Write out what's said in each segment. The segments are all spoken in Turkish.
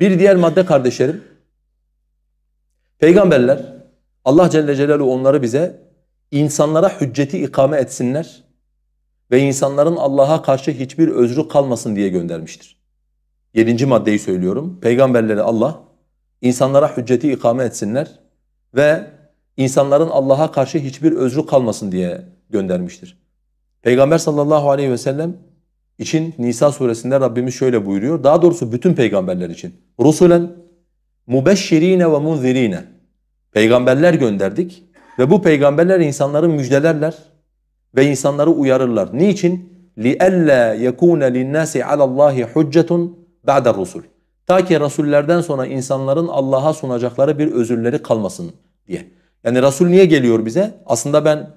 Bir diğer madde kardeşlerim. Peygamberler Allah Celle Celaluhu onları bize insanlara hücceti ikame etsinler ve insanların Allah'a karşı hiçbir özrü kalmasın diye göndermiştir. Yedinci maddeyi söylüyorum. Peygamberleri Allah insanlara hücceti ikame etsinler ve insanların Allah'a karşı hiçbir özrü kalmasın diye göndermiştir. Peygamber sallallahu aleyhi ve sellem için Nisa suresinde Rabbimiz şöyle buyuruyor. Daha doğrusu bütün peygamberler için. Rusulen mübeşşirine ve munzirine. Peygamberler gönderdik ve bu peygamberler insanları müjdelerler ve insanları uyarırlar. Niçin? لِأَلَّا يَكُونَ لِلنَّاسِ عَلَى اللّٰهِ حُجَّةٌ بَعْدَ الرُّسُلِ Ta ki Rasullerden sonra insanların Allah'a sunacakları bir özürleri kalmasın diye. Yani Rasul niye geliyor bize? Aslında ben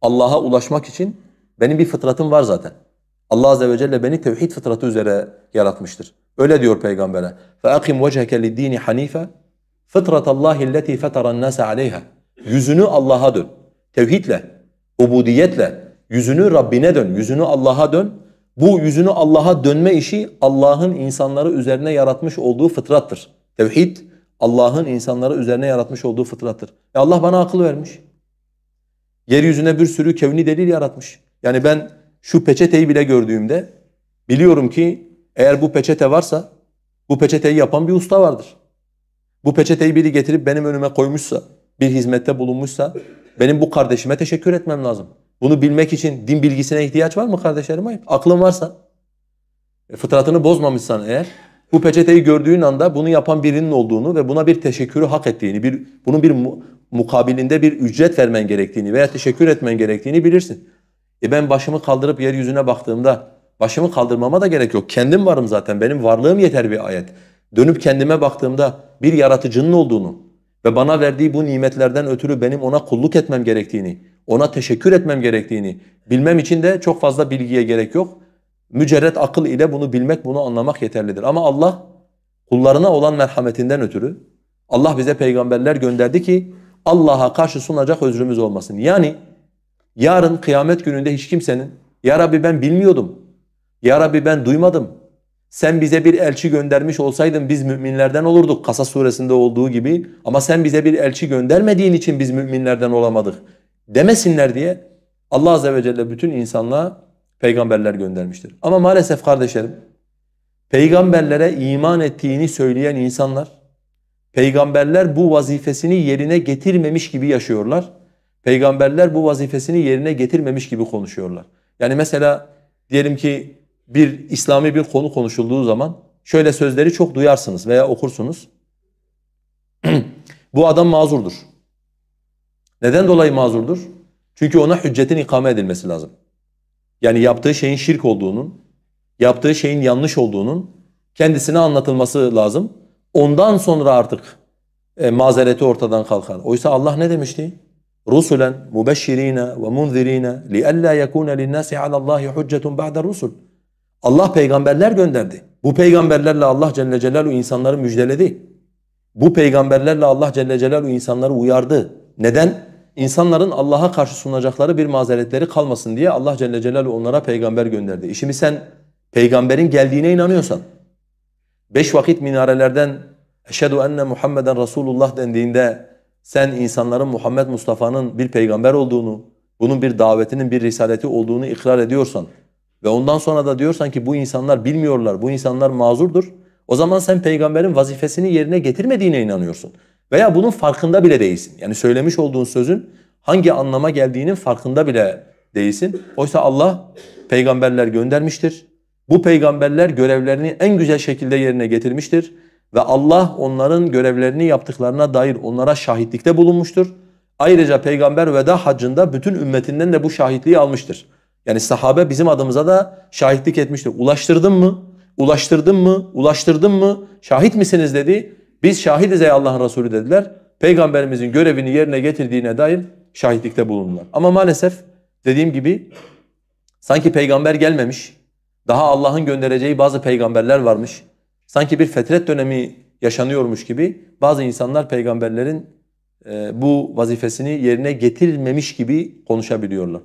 Allah'a ulaşmak için benim bir fıtratım var zaten. Allah Azze ve Celle beni tevhid fıtratı üzere yaratmıştır. Öyle diyor peygambere. فَاَقِمْ وَجْهَكَ لِلْد۪ينِ حَن۪يفَ فَطْرَةَ اللّٰهِ الَّتِي فَتَرَ النَّاسَ عَلَيْهَا Yüzünü Allah'a dön. Tevhidle, ubudiyetle, yüzünü Rabbine dön, yüzünü Allah'a dön. Bu yüzünü Allah'a dönme işi Allah'ın insanları üzerine yaratmış olduğu fıtrattır. Tevhid, Allah'ın insanları üzerine yaratmış olduğu fıtrattır. E Allah bana akıl vermiş. Yeryüzüne bir sürü kevni delil yaratmış. Yani ben şu peçeteyi bile gördüğümde biliyorum ki eğer bu peçete varsa bu peçeteyi yapan bir usta vardır. Bu peçeteyi biri getirip benim önüme koymuşsa, bir hizmette bulunmuşsa benim bu kardeşime teşekkür etmem lazım. Bunu bilmek için din bilgisine ihtiyaç var mı kardeşlerim? Hayır. Aklın varsa, e, fıtratını bozmamışsan eğer bu peçeteyi gördüğün anda bunu yapan birinin olduğunu ve buna bir teşekkürü hak ettiğini, bir, bunun bir mu, mukabilinde bir ücret vermen gerektiğini veya teşekkür etmen gerektiğini bilirsin. E ben başımı kaldırıp yeryüzüne baktığımda başımı kaldırmama da gerek yok. Kendim varım zaten. Benim varlığım yeter bir ayet. Dönüp kendime baktığımda bir yaratıcının olduğunu ve bana verdiği bu nimetlerden ötürü benim ona kulluk etmem gerektiğini, ona teşekkür etmem gerektiğini bilmem için de çok fazla bilgiye gerek yok. Mücerret akıl ile bunu bilmek, bunu anlamak yeterlidir. Ama Allah kullarına olan merhametinden ötürü Allah bize peygamberler gönderdi ki Allah'a karşı sunacak özrümüz olmasın. Yani Yarın kıyamet gününde hiç kimsenin ya Rabbi ben bilmiyordum, ya Rabbi ben duymadım, sen bize bir elçi göndermiş olsaydın biz müminlerden olurduk Kasas suresinde olduğu gibi ama sen bize bir elçi göndermediğin için biz müminlerden olamadık demesinler diye Allah azze ve celle bütün insanlığa peygamberler göndermiştir. Ama maalesef kardeşlerim peygamberlere iman ettiğini söyleyen insanlar peygamberler bu vazifesini yerine getirmemiş gibi yaşıyorlar. Peygamberler bu vazifesini yerine getirmemiş gibi konuşuyorlar. Yani mesela diyelim ki bir İslami bir konu konuşulduğu zaman şöyle sözleri çok duyarsınız veya okursunuz. bu adam mazurdur. Neden dolayı mazurdur? Çünkü ona hüccetin ikame edilmesi lazım. Yani yaptığı şeyin şirk olduğunun, yaptığı şeyin yanlış olduğunun kendisine anlatılması lazım. Ondan sonra artık e, mazereti ortadan kalkar. Oysa Allah ne demişti? رُسُلًا مُبَشِّر۪ينَ وَمُنْذِر۪ينَ لِأَلَّا يَكُونَ لِلنَّاسِ عَلَى اللّٰهِ حُجَّةٌ بعد الرسل. Allah peygamberler gönderdi. Bu peygamberlerle Allah Celle Celaluhu insanları müjdeledi. Bu peygamberlerle Allah Celle Celaluhu insanları uyardı. Neden? İnsanların Allah'a karşı sunacakları bir mazeretleri kalmasın diye Allah Celle Celaluhu onlara peygamber gönderdi. Şimdi sen peygamberin geldiğine inanıyorsan, beş vakit minarelerden eşhedü enne Muhammeden Resulullah dendiğinde sen insanların Muhammed Mustafa'nın bir peygamber olduğunu, bunun bir davetinin bir risaleti olduğunu ikrar ediyorsan ve ondan sonra da diyorsan ki bu insanlar bilmiyorlar, bu insanlar mazurdur. O zaman sen peygamberin vazifesini yerine getirmediğine inanıyorsun. Veya bunun farkında bile değilsin. Yani söylemiş olduğun sözün hangi anlama geldiğinin farkında bile değilsin. Oysa Allah peygamberler göndermiştir. Bu peygamberler görevlerini en güzel şekilde yerine getirmiştir. Ve Allah onların görevlerini yaptıklarına dair onlara şahitlikte bulunmuştur. Ayrıca peygamber veda hacında bütün ümmetinden de bu şahitliği almıştır. Yani sahabe bizim adımıza da şahitlik etmiştir. Ulaştırdın mı? Ulaştırdın mı? Ulaştırdın mı? Şahit misiniz dedi. Biz şahidiz ey Allah'ın Resulü dediler. Peygamberimizin görevini yerine getirdiğine dair şahitlikte bulundular. Ama maalesef dediğim gibi sanki peygamber gelmemiş. Daha Allah'ın göndereceği bazı peygamberler varmış. Sanki bir fetret dönemi yaşanıyormuş gibi bazı insanlar peygamberlerin e, bu vazifesini yerine getirmemiş gibi konuşabiliyorlar.